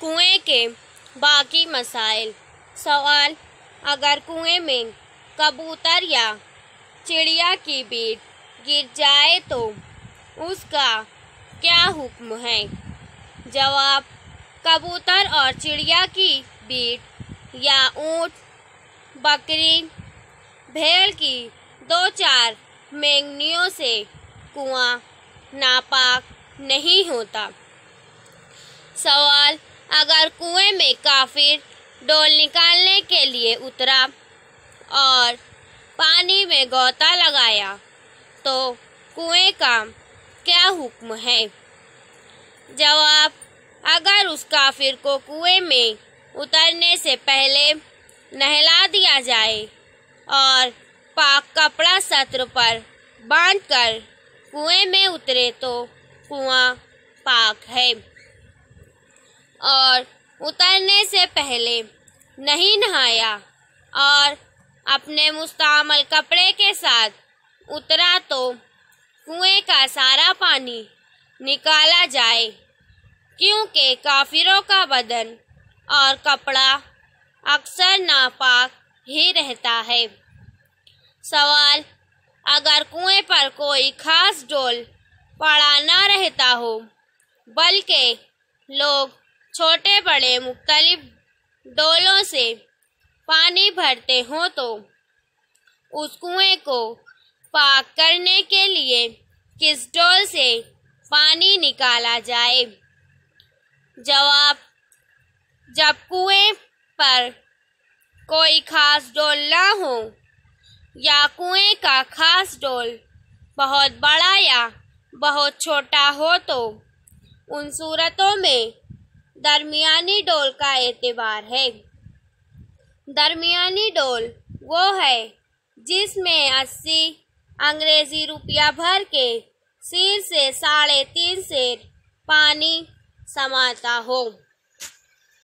कुएं के बाकी मसाइल सवाल अगर कुएं में कबूतर या चिड़िया की बीट गिर जाए तो उसका क्या हुक्म है जवाब कबूतर और चिड़िया की बीट या ऊंट बकरी भेड़ की दो चार मेंगनियों से कुआं नापाक नहीं होता सवाल अगर कुएं में काफिर डोल निकालने के लिए उतरा और पानी में गोता लगाया तो कुएं का क्या हुक्म है जवाब अगर उस काफिर को कुएं में उतरने से पहले नहला दिया जाए और पाक कपड़ा सत्र पर बांधकर कुएं में उतरे तो कुआं पाक है और उतरने से पहले नहीं नहाया और अपने मुस्तमल कपड़े के साथ उतरा तो कुएं का सारा पानी निकाला जाए क्योंकि काफिरों का बदन और कपड़ा अक्सर नापाक ही रहता है सवाल अगर कुएं पर कोई खास डोल पड़ा ना रहता हो बल्कि लोग छोटे बड़े मुख्तलिफ डोलों से पानी भरते हों तो उस कुएं को पाक करने के लिए किस डोल से पानी निकाला जाए जवाब जब कुएं पर कोई खास डोल ना हो या कुएं का खास डोल बहुत बड़ा या बहुत छोटा हो तो उन सूरतों में दरमियानी डोल का एतबार है दरमियानी डोल वो है जिसमें अस्सी अंग्रेजी रुपया भर के सिर से साढ़े तीन सेर पानी समाता हो